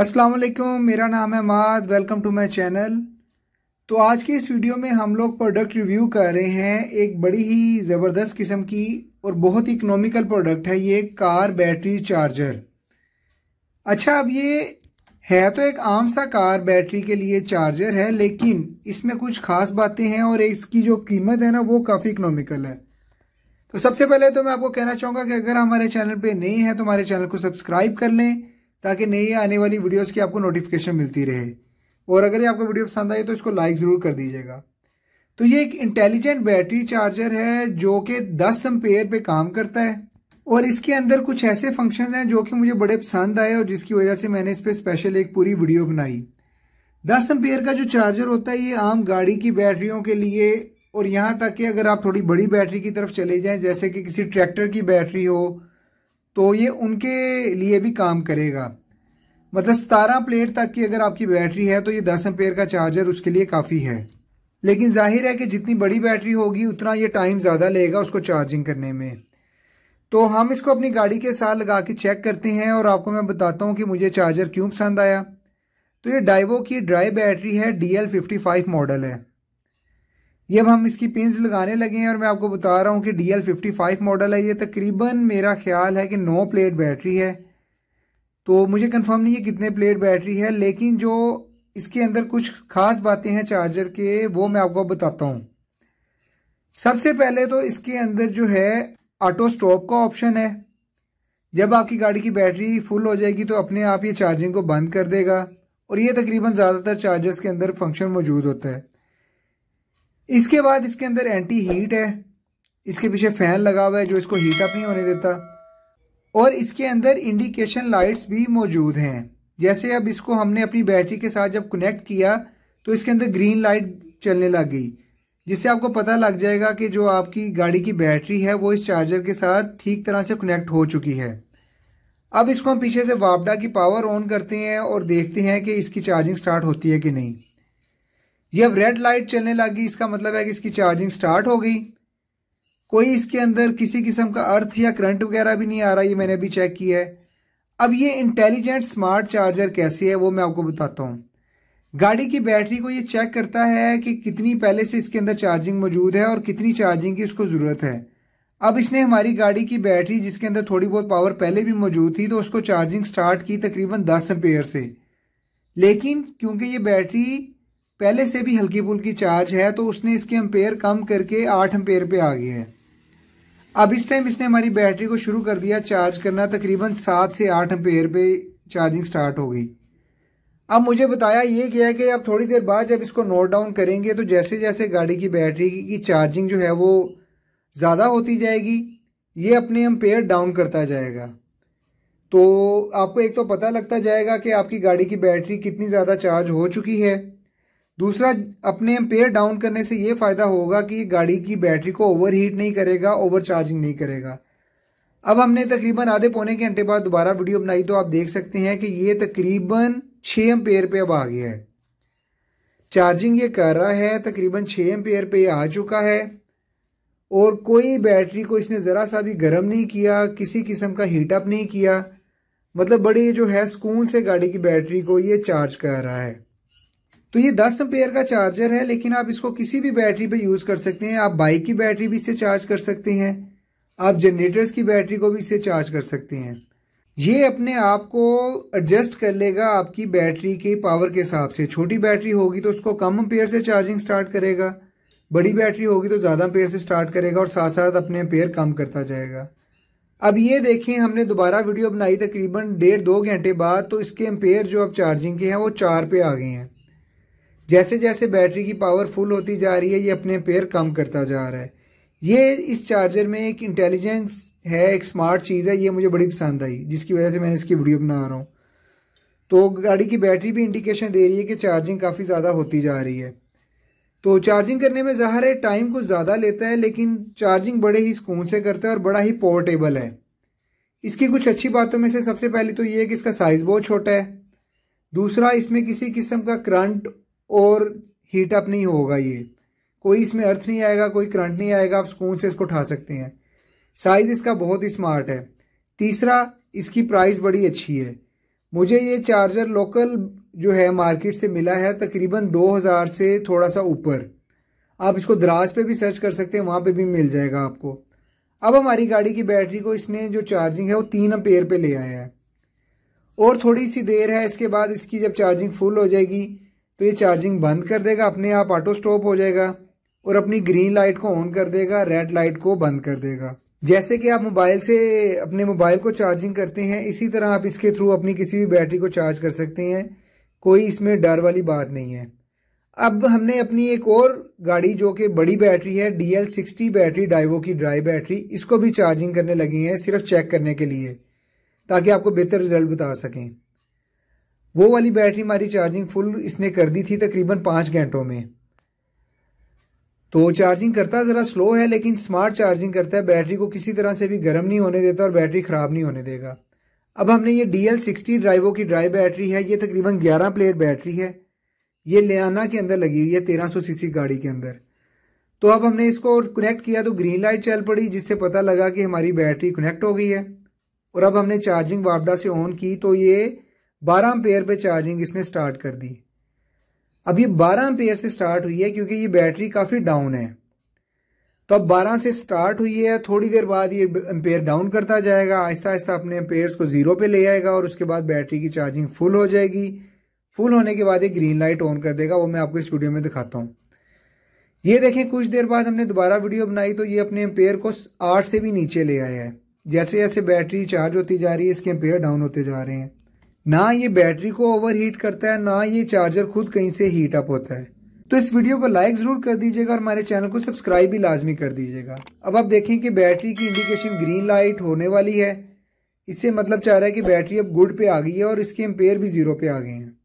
अस्सलाम वालेकुम मेरा नाम है माद वेलकम टू माय चैनल तो आज की इस वीडियो में हम लोग प्रोडक्ट रिव्यू कर रहे हैं एक बड़ी ही ज़बरदस्त किस्म की और बहुत ही इकोनॉमिकल प्रोडक्ट है ये कार बैटरी चार्जर अच्छा अब ये है तो एक आम सा कार बैटरी के लिए चार्जर है लेकिन इसमें कुछ ख़ास बातें हैं और इसकी जो कीमत है ना वो काफ़ी इकनॉमिकल है तो सबसे पहले तो मैं आपको कहना चाहूँगा कि अगर हमारे चैनल पर नहीं है तो हमारे चैनल को सब्सक्राइब कर लें ताकि नई आने वाली वीडियोस की आपको नोटिफिकेशन मिलती रहे और अगर ये आपको वीडियो पसंद आई तो इसको लाइक ज़रूर कर दीजिएगा तो ये एक इंटेलिजेंट बैटरी चार्जर है जो कि 10 एम्पेयर पे काम करता है और इसके अंदर कुछ ऐसे फंक्शंस हैं जो कि मुझे बड़े पसंद आए और जिसकी वजह से मैंने इस पर स्पेशल एक पूरी वीडियो बनाई दस एम्पेयर का जो चार्जर होता है ये आम गाड़ी की बैटरियों के लिए और यहाँ तक कि अगर आप थोड़ी बड़ी बैटरी की तरफ चले जाएं जैसे कि किसी ट्रैक्टर की बैटरी हो तो ये उनके लिए भी काम करेगा मतलब सतारह प्लेट तक की अगर आपकी बैटरी है तो ये दस एम्पेयर का चार्जर उसके लिए काफ़ी है लेकिन जाहिर है कि जितनी बड़ी बैटरी होगी उतना ये टाइम ज़्यादा लेगा उसको चार्जिंग करने में तो हम इसको अपनी गाड़ी के साथ लगा के चेक करते हैं और आपको मैं बताता हूँ कि मुझे चार्जर क्यों पसंद आया तो ये डाइवो की ड्राई बैटरी है D L fifty five model है ये अब हम इसकी पिंस लगाने लगे हैं और मैं आपको बता रहा हूँ कि D L fifty five model है ये तकरीबन मेरा ख्याल है कि नौ प्लेट बैटरी है तो मुझे कंफर्म नहीं है कितने प्लेट बैटरी है लेकिन जो इसके अंदर कुछ खास बातें हैं चार्जर के वो मैं आपको बताता हूँ सबसे पहले तो इसके अंदर जो है ऑटो स्टॉप का ऑप्शन है जब आपकी गाड़ी की बैटरी फुल हो जाएगी तो अपने आप ये चार्जिंग को बंद कर देगा और ये तकरीबन ज़्यादातर चार्जर्स के अंदर फंक्शन मौजूद होता है इसके बाद इसके अंदर एंटी हीट है इसके पीछे फैन लगा हुआ है जो इसको हीट अप नहीं होने देता और इसके अंदर इंडिकेशन लाइट्स भी मौजूद हैं जैसे अब इसको हमने अपनी बैटरी के साथ जब कनेक्ट किया तो इसके अंदर ग्रीन लाइट चलने लग गई जिससे आपको पता लग जाएगा कि जो आपकी गाड़ी की बैटरी है वो इस चार्जर के साथ ठीक तरह से कनेक्ट हो चुकी है अब इसको हम पीछे से वापडा की पावर ऑन करते हैं और देखते हैं कि इसकी चार्जिंग स्टार्ट होती है कि नहीं ये अब रेड लाइट चलने लगी इसका मतलब है कि इसकी चार्जिंग स्टार्ट हो गई कोई इसके अंदर किसी किस्म का अर्थ या करंट वगैरह भी नहीं आ रहा ये मैंने अभी चेक किया है अब ये इंटेलिजेंट स्मार्ट चार्जर कैसे है वो मैं आपको बताता हूँ गाड़ी की बैटरी को ये चेक करता है कि कितनी पहले से इसके अंदर चार्जिंग मौजूद है और कितनी चार्जिंग की उसको ज़रूरत है अब इसने हमारी गाड़ी की बैटरी जिसके अंदर थोड़ी बहुत पावर पहले भी मौजूद थी तो उसको चार्जिंग स्टार्ट की तकरीबन दस एम्पेयर से लेकिन क्योंकि ये बैटरी पहले से भी हल्की पुल्की चार्ज है तो उसने इसके एम्पेयर कम करके आठ एम्पेयर पे आ गया है अब इस टाइम इसने हमारी बैटरी को शुरू कर दिया चार्ज करना तकरीबन सात से आठ अम्पेयर पे चार्जिंग स्टार्ट हो गई अब मुझे बताया ये गया कि आप थोड़ी देर बाद जब इसको नोट डाउन करेंगे तो जैसे जैसे गाड़ी की बैटरी की चार्जिंग जो है वो ज़्यादा होती जाएगी ये अपने एम्पेयर डाउन करता जाएगा तो आपको एक तो पता लगता जाएगा कि आपकी गाड़ी की बैटरी कितनी ज़्यादा चार्ज हो चुकी है दूसरा अपने एम्पेयर डाउन करने से ये फ़ायदा होगा कि गाड़ी की बैटरी को ओवर हीट नहीं करेगा ओवर चार्जिंग नहीं करेगा अब हमने तकरीबन आधे पौने घंटे बाद दोबारा वीडियो बनाई तो आप देख सकते हैं कि ये तकरीबन छः एम्पेयर पे अब आ गया है चार्जिंग ये कर रहा है तकरीबन छः एम्पेयर पे आ चुका है और कोई बैटरी को इसने ज़रा सा भी गर्म नहीं किया किसी किस्म का हीटअप नहीं किया मतलब बड़ी जो है सुकून से गाड़ी की बैटरी को ये चार्ज कर रहा है तो ये 10 एम्पेयर का चार्जर है लेकिन आप इसको किसी भी बैटरी पे यूज कर सकते हैं आप बाइक की बैटरी भी इसे चार्ज कर सकते हैं आप जनरेटर्स की बैटरी को भी इससे चार्ज कर सकते हैं ये अपने आप को एडजस्ट कर लेगा आपकी बैटरी के पावर के हिसाब से छोटी बैटरी होगी तो उसको कम पेयर से चार्जिंग स्टार्ट करेगा बड़ी बैटरी होगी तो ज़्यादा एम्पेयर से स्टार्ट करेगा और साथ साथ अपने एम्पेयर कम करता जाएगा अब ये देखें हमने दोबारा वीडियो बनाई तकरीबन डेढ़ दो घंटे बाद तो इसके एम्पेयर जो अब चार्जिंग के हैं वो चार पे आ गए हैं जैसे जैसे बैटरी की पावर फुल होती जा रही है ये अपने पेयर कम करता जा रहा है ये इस चार्जर में एक इंटेलिजेंस है एक स्मार्ट चीज़ है ये मुझे बड़ी पसंद आई जिसकी वजह से मैंने इसकी वीडियो बना रहा हूँ तो गाड़ी की बैटरी भी इंडिकेशन दे रही है कि चार्जिंग काफ़ी ज़्यादा होती जा रही है तो चार्जिंग करने में ज़ाहिर है टाइम कुछ ज़्यादा लेता है लेकिन चार्जिंग बड़े ही सुकून से करता है और बड़ा ही पोर्टेबल है इसकी कुछ अच्छी बातों में से सबसे पहले तो ये है कि इसका साइज़ बहुत छोटा है दूसरा इसमें किसी किस्म का करंट और हीट अप नहीं होगा ये कोई इसमें अर्थ नहीं आएगा कोई करंट नहीं आएगा आप सुकून से इसको उठा सकते हैं साइज़ इसका बहुत ही स्मार्ट है तीसरा इसकी प्राइस बड़ी अच्छी है मुझे ये चार्जर लोकल जो है मार्केट से मिला है तकरीबन 2000 से थोड़ा सा ऊपर आप इसको दराज पे भी सर्च कर सकते हैं वहाँ पे भी मिल जाएगा आपको अब हमारी गाड़ी की बैटरी को इसने जो चार्जिंग है वो तीन अम्पेयर पे ले आया है और थोड़ी सी देर है इसके बाद इसकी जब चार्जिंग फुल हो जाएगी तो ये चार्जिंग बंद कर देगा अपने आप ऑटो स्टॉप हो जाएगा और अपनी ग्रीन लाइट को ऑन कर देगा रेड लाइट को बंद कर देगा जैसे कि आप मोबाइल से अपने मोबाइल को चार्जिंग करते हैं इसी तरह आप इसके थ्रू अपनी किसी भी बैटरी को चार्ज कर सकते हैं कोई इसमें डर वाली बात नहीं है अब हमने अपनी एक और गाड़ी जो कि बड़ी बैटरी है D L sixty battery Daewoo की ड्राई बैटरी इसको भी चार्जिंग करने लगी है सिर्फ चेक करने के लिए ताकि आपको बेहतर रिजल्ट बता सकें वो वाली बैटरी हमारी चार्जिंग फुल इसने कर दी थी तकरीबन पांच घंटों में तो चार्जिंग करता ज़रा स्लो है लेकिन स्मार्ट चार्जिंग करता है बैटरी को किसी तरह से भी गर्म नहीं होने देता और बैटरी ख़राब नहीं होने देगा अब हमने ये डी एल सिक्सटी ड्राइवो की ड्राई बैटरी है ये तकरीबन ग्यारह प्लेट बैटरी है ये लियाना के अंदर लगी हुई है तेरह सौ सीसी गाड़ी के अंदर तो अब हमने इसको कनेक्ट किया तो ग्रीन लाइट चल पड़ी जिससे पता लगा कि हमारी बैटरी कनेक्ट हो गई है और अब हमने चार्जिंग वापडा से ऑन की तो ये बारह पेयर पे चार्जिंग इसने स्टार्ट कर दी अब ये बारह पेयर से स्टार्ट हुई है क्योंकि ये बैटरी काफ़ी डाउन है तो अब बारह से स्टार्ट हुई है थोड़ी देर बाद ये पेयर डाउन करता जाएगा आहिस्ता आहिस्ता अपने पेयर को ज़ीरो पे ले आएगा और उसके बाद बैटरी की चार्जिंग फुल हो जाएगी फुल होने के बाद ये ग्रीन लाइट ऑन कर देगा वो मैं आपको स्टूडियो में दिखाता हूँ ये देखें कुछ देर बाद हमने दोबारा वीडियो बनाई तो ये अपने पेयर को आठ से भी नीचे ले आया है जैसे जैसे बैटरी चार्ज होती जा रही है इसके एम्पेयर डाउन होते जा रहे हैं ना ये बैटरी को ओवर हीट करता है ना ये चार्जर खुद कहीं से हीट अप होता है तो इस वीडियो को लाइक ज़रूर कर दीजिएगा और हमारे चैनल को सब्सक्राइब भी लाजमी कर दीजिएगा अब आप देखें कि बैटरी की इंडिकेशन ग्रीन लाइट होने वाली है इससे मतलब चाह रहा है कि बैटरी अब गुड पे आ गई है और इसके एम्पेयर भी ज़ीरो पे आ गए हैं